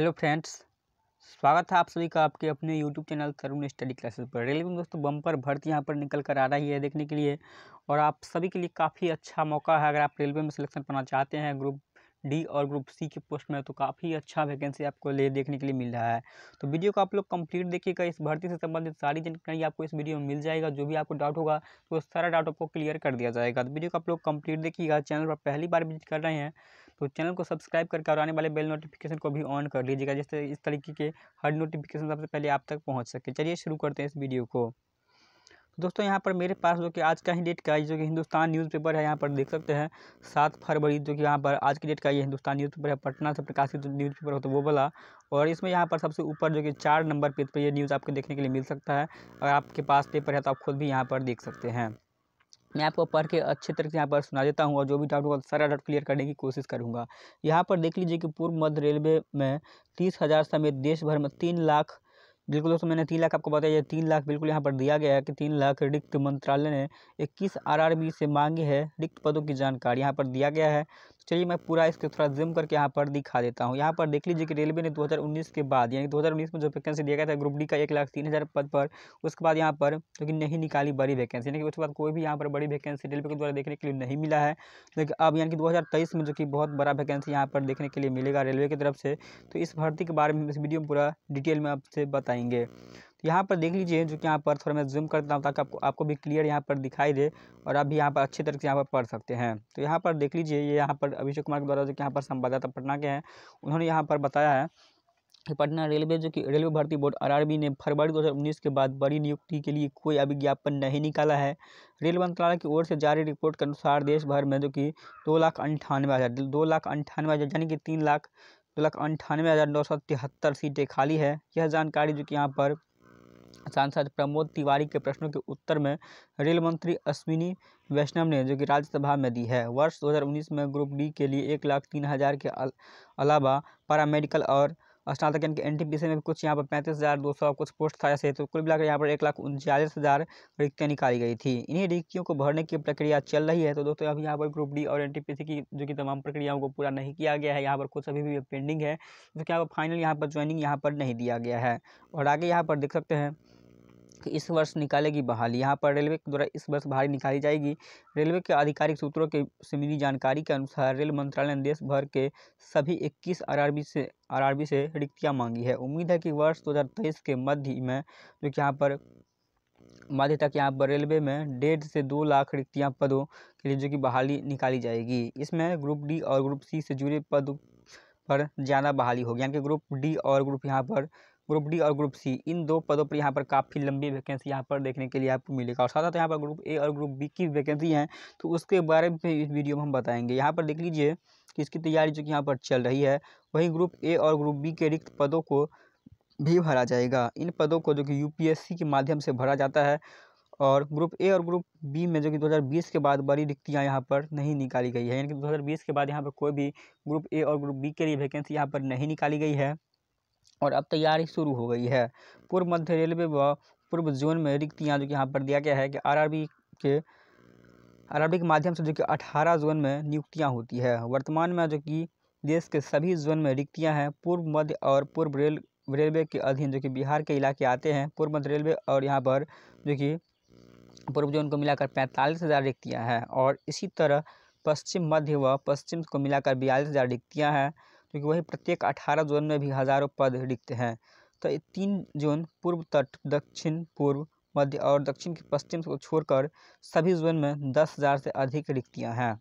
hello friends स्वागत है आप सभी का आपके अपने YouTube channel Tarun study classes पर रेलवे में दोस्तों बम्पर भर्ती यहाँ पर निकल कर आ रही है देखने के लिए और आप सभी के लिए काफ़ी अच्छा मौका है अगर आप रेलवे में सिलेक्शन पाना चाहते हैं ग्रुप डी और ग्रुप सी के पोस्ट में तो काफ़ी अच्छा वैकेंसी आपको ले देखने के लिए मिल रहा है तो वीडियो को आप लोग कंप्लीट देखिएगा इस भर्ती से संबंधित सारी जानकारी आपको इस वीडियो में मिल जाएगा जो भी आपको डाउट होगा तो सारा डाउट आपको क्लियर कर दिया जाएगा तो वीडियो को आप लोग कंप्लीट देखिएगा चैनल पर पहली बार विजिट कर रहे हैं तो चैनल को सब्सक्राइब करके और आने वाले बेल नोटिफिकेशन को भी ऑन कर लीजिएगा जिससे इस तरीके के हर नोटिफिकेशन सबसे पहले आप तक पहुँच सके चलिए शुरू करते हैं इस वीडियो को तो दोस्तों यहाँ पर मेरे पास जो कि आज का ही डेट का जो कि हिंदुस्तान न्यूज़पेपर है यहाँ पर देख सकते हैं सात फरवरी जो कि यहाँ पर आज की डेट का ये हिंदुस्तान न्यूज़पेपर है पटना से प्रकाशित न्यूज़पेपर हो तो वो वाला और इसमें यहाँ पर सबसे ऊपर जो कि चार नंबर पेज पर ये न्यूज़ आपको देखने के लिए मिल सकता है अगर आपके पास पेपर है तो आप खुद भी यहाँ पर देख सकते हैं मैं आपको पढ़ के अच्छे तरीके से यहाँ पर सुना देता हूँ और जो भी डाउट होगा सारा डाउट क्लियर करने की कोशिश करूँगा यहाँ पर देख लीजिए कि पूर्व मध्य रेलवे में तीस हज़ार समेत देश भर में तीन लाख बिल्कुल दोस्तों मैंने तीन लाख आपको बताया तीन लाख बिल्कुल यहाँ पर दिया गया है कि तीन लाख रिक्त मंत्रालय ने इक्कीस आर से मांगी है रिक्त पदों की जानकारी यहाँ पर दिया गया है चलिए मैं पूरा इसके थोड़ा जूम करके यहाँ पर दिखा देता हूँ यहाँ पर देख लीजिए कि रेलवे ने 2019 के बाद यानी 2019 में जो वैकेंसी दिया गया था ग्रुप डी का एक लाख तीन हज़ार पद पर उसके बाद यहाँ पर जो कि नहीं निकाली बड़ी वैकेंसी यानी कि उसके बाद कोई भी यहाँ पर बड़ी वैकेंसी रेलवे के द्वारा देखने के लिए नहीं मिला है लेकिन अब यानी कि दो में जो कि बहुत बड़ा वैकेंसी यहाँ पर देखने के लिए मिलेगा रेलवे की तरफ से तो इस भर्ती के बारे में इस वीडियो में पूरा डिटेल में आपसे बताएंगे तो यहाँ पर देख लीजिए जो कि यहाँ पर थोड़ा मैं जूम करता हूँ ताकि आपको आपको भी क्लियर यहाँ पर दिखाई दे और आप भी यहाँ पर अच्छे तरीके से यहाँ पर पढ़ सकते हैं तो यहाँ पर देख लीजिए ये यहाँ पर अभिषेक कुमार के द्वारा जो कि यहाँ पर संवाददाता पटना के हैं उन्होंने यहाँ पर बताया है पटना रेलवे जो कि रेलवे भर्ती बोर्ड आरआरबी ने फरवरी 2019 के बाद बड़ी नियुक्ति के लिए कोई अभिज्ञापन नहीं निकाला है रेल मंत्रालय की ओर से जारी रिपोर्ट के अनुसार देश भर में जो कि दो लाख अंठानवे हज़ार दो लाख अंठानवे हज़ार यानी कि तीन लाख दो लाख अंठानवे हज़ार नौ सौ तिहत्तर सीटें खाली है यह जानकारी जो कि यहाँ पर सांसद प्रमोद तिवारी के प्रश्नों के उत्तर में रेल मंत्री अश्विनी वैष्णव ने जो कि राज्यसभा में दी है वर्ष 2019 में ग्रुप डी के लिए एक लाख तीन हज़ार के अलावा पैरामेडिकल और स्नातक यानी कि एन में कुछ यहाँ पर पैंतीस हज़ार दो सौ कुछ पोस्ट था ऐसे तो कुल मिलाकर यहाँ पर एक लाख उनचालीस हज़ार रिक्तियाँ निकाली गई थी इन्हीं रिक्तियों को भरने की प्रक्रिया चल रही है तो दोस्तों अभी यहाँ पर ग्रुप डी और एन की जो कि तमाम प्रक्रियाओं को पूरा नहीं किया गया है यहाँ पर कुछ अभी भी पेंडिंग है जो तो कि यहाँ पर फाइनल यहाँ पर ज्वाइनिंग यहाँ पर नहीं दिया गया है और आगे यहाँ पर देख सकते हैं इस वर्ष निकालेगी बहाली यहाँ पर रेलवे के द्वारा इस वर्ष बहाली निकाली जाएगी रेलवे के आधिकारिक सूत्रों के से मिली जानकारी के अनुसार रेल मंत्रालय ने देश भर के सभी 21 आरआरबी से आरआरबी से रिक्तियाँ मांगी है उम्मीद है कि वर्ष 2023 के मध्य में जो कि यहाँ पर मध्य तक यहाँ पर रेलवे में डेढ़ से दो लाख रिक्तियाँ पदों के लिए जो कि बहाली निकाली जाएगी इसमें ग्रुप डी और ग्रुप सी से जुड़े पदों पर ज़्यादा बहाली होगी यानी कि ग्रुप डी और ग्रुप यहाँ पर ग्रुप डी और ग्रुप सी इन दो पदों पर यहाँ पर काफ़ी लंबी वैकेंसी यहाँ पर देखने के लिए आपको मिलेगा और साथ साथ यहाँ पर ग्रुप ए और ग्रुप बी की वैकेंसी हैं तो उसके बारे में इस वीडियो में हम बताएंगे यहाँ पर देख लीजिए कि इसकी तैयारी जो कि यहाँ पर चल रही है वहीं ग्रुप ए और ग्रुप बी के रिक्त पदों को भी भरा जाएगा इन पदों को जो कि यू के माध्यम से भरा जाता है और ग्रुप ए और ग्रुप बी में जो कि 2020 के बाद बड़ी रिक्तियाँ यहाँ पर नहीं निकाली गई है यानी कि 2020 के बाद यहाँ पर कोई भी ग्रुप ए और ग्रुप बी के लिए वैकेंसी यहाँ पर नहीं निकाली गई है और अब तैयारी शुरू हो गई है पूर्व मध्य रेलवे व पूर्व जोन में रिक्तियाँ जो कि यहाँ पर दिया गया है कि आरआरबी के आरआरबी के माध्यम से जो कि अठारह जोन में नियुक्तियाँ होती है वर्तमान में जो कि देश के सभी जोन में रिक्तियाँ हैं पूर्व मध्य और पूर्व रेल रेलवे के अधीन जो कि बिहार के इलाके आते हैं पूर्व मध्य रेलवे और यहाँ पर जो कि पूर्व जोन को मिलाकर पैंतालीस हज़ार रिक्तियाँ हैं और इसी तरह पश्चिम मध्य व पश्चिम को मिलाकर बयालीस हज़ार रिक्तियाँ हैं क्योंकि वही प्रत्येक अठारह जोन में भी हज़ारों पद रिक्त हैं तो तीन जोन पूर्व तट दक्षिण पूर्व मध्य और दक्षिण के पश्चिम को छोड़कर सभी जोन में दस हज़ार से अधिक रिक्तियाँ हैं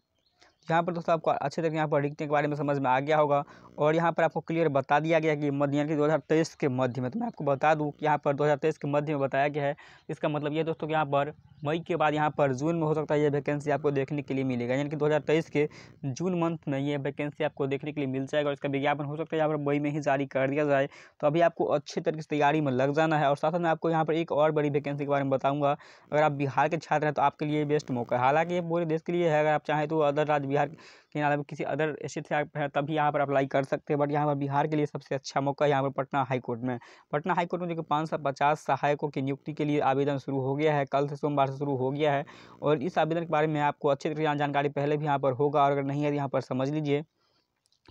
यहाँ पर दोस्तों आपको अच्छे तरीके यहाँ पर रिक्तियों के बारे में समझ में आ गया होगा और यहाँ पर आपको क्लियर बता दिया गया कि मध्य यानी कि दो के मध्य में तो मैं आपको बता दूँ कि यहाँ पर दो के मध्य में बताया गया है इसका मतलब ये दोस्तों कि यहाँ पर मई के बाद यहाँ पर जून में हो सकता है ये वैकेंसी आपको देखने के लिए मिलेगा यानी कि 2023 के जून मंथ में ये वैकेंसी आपको देखने के लिए मिल जाएगा और इसका विज्ञापन हो सकता है यहाँ पर मई में ही जारी कर दिया जाए तो अभी आपको अच्छे तरीके से तैयारी में लग जाना है और साथ में आपको यहाँ पर एक और बड़ी वैकेंसी के बारे में बताऊँगा अगर आप बिहार के छात्र हैं तो आपके लिए बेस्ट मौका है हालाँकि ये पूरे देश के लिए है अगर आप चाहें तो अदर राज्य बिहार के अलावा किसी अदर स्टेट से आप हैं तभी यहाँ पर अप्लाई कर सकते हैं बट यहाँ पर बिहार के लिए सबसे अच्छा मौका यहाँ पर पटना हाईकोर्ट में पटना हाईकोर्ट में देखो पाँच सौ पचास सहायकों की नियुक्ति के लिए आवेदन शुरू हो गया है कल से सोमवार से शुरू हो गया है और इस आवेदन के बारे में आपको तरीके तरह जानकारी पहले भी यहाँ पर होगा और अगर नहीं है तो यहाँ पर समझ लीजिए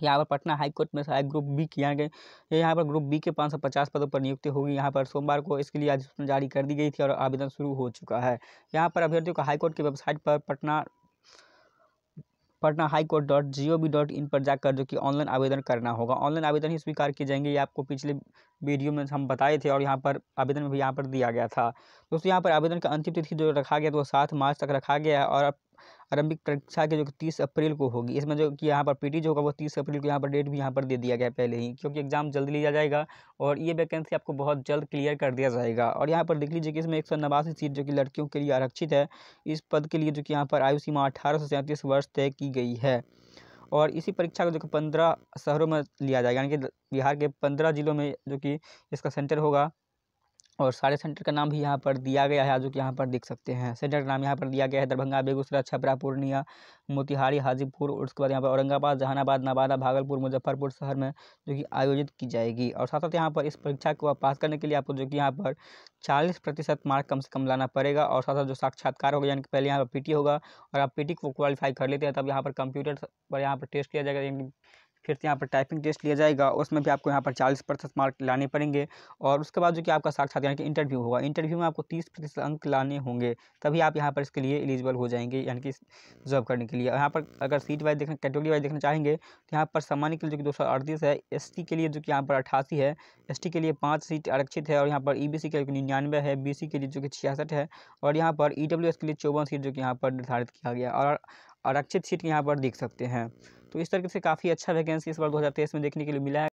यहाँ पर पटना हाईकोर्ट में सहायक ग्रुप बी किया गया यहाँ पर ग्रुप बी के पाँच सौ पचास पदों पर नियुक्ति होगी यहाँ पर सोमवार को इसके लिए अधिसूचना जारी कर दी गई थी और आवेदन शुरू हो चुका है यहाँ पर अभ्यर्थियों को हाईकोर्ट की वेबसाइट पर Patna Patna high court dot G O V dot in पर जाकर जो कि ऑनलाइन आवेदन करना होगा ऑनलाइन आवेदन ही स्वीकार किए जाएंगे ये आपको पिछले वीडियो में हम बताए थे और यहाँ पर आवेदन भी यहाँ पर दिया गया था दोस्तों यहाँ पर आवेदन का अंतिम तिथि जो रखा गया तो वो सात मार्च तक रखा गया है और आरंभिक परीक्षा के जो कि तीस अप्रैल को होगी इसमें जो कि यहाँ पर पी टी जो होगा वो तीस अप्रैल को यहाँ पर डेट भी यहाँ पर दे दिया गया पहले ही क्योंकि एग्ज़ाम जल्द लिया जाएगा और ये वैकेंसी आपको बहुत जल्द क्लियर कर दिया जाएगा और यहाँ पर देख लीजिए कि इसमें एक सौ नवासी सीट जो कि लड़कियों के लिए आरक्षित है इस पद के लिए जो कि यहाँ पर आयु सीमा अठारह सौ सैंतीस वर्ष तय की गई है और इसी परीक्षा को जो कि पंद्रह शहरों में लिया जाएगा यानी कि बिहार के पंद्रह जिलों में जो कि इसका सेंटर होगा और सारे सेंटर का नाम भी यहाँ पर दिया गया है जो कि यहाँ पर देख सकते हैं सेंटर का नाम यहाँ पर दिया गया है दरभंगा बेगूसराय छपरा पूर्णिया मोतिहारी हाजीपुर और उसके बाद यहाँ पर औरंगाबाद जहानाबाद नवादा भागलपुर मुजफ्फरपुर शहर में जो कि आयोजित की जाएगी और साथ साथ यहाँ पर इस परीक्षा को पास करने के लिए आपको जो कि यहाँ पर चालीस प्रतिशत मार्क कम से कम लाना पड़ेगा और साथ साथ जो साक्षात्कार होगा यानी कि पहले यहाँ पर पी होगा और आप पी को क्वालिफाई कर लेते हैं तब यहाँ पर कंप्यूटर पर यहाँ पर टेस्ट किया जाएगा यानी फिर से यहाँ पर टाइपिंग टेस्ट लिया जाएगा उसमें भी आपको यहाँ पर चालीस प्रतिशत मार्क लाने पड़ेंगे और उसके बाद जो कि आपका साक्षात यानी कि इंटरव्यू होगा इंटरव्यू में आपको तीस प्रतिशत अंक लाने होंगे तभी आप यहाँ पर इसके लिए एलिजिबल हो जाएंगे यानी कि जॉब करने के लिए यहाँ पर अगर सीट वाइज देखना कैटेगरी वाइज देखना चाहेंगे तो यहाँ पर सामान्य के लिए जो कि दो है एस के लिए जो कि यहाँ पर अठासी है एस के लिए पाँच सीट आरक्षित है और यहाँ पर ई के लिए निन्यानवे है बी के लिए जो कि छियासठ है और यहाँ पर ई के लिए चौवन सीट जो कि यहाँ पर निर्धारित किया गया और आरक्षित सीट यहाँ पर देख सकते हैं तो इस तरीके से काफ़ी अच्छा वैकेंसी इस बार दो हज़ार तेईस में देखने के लिए मिला है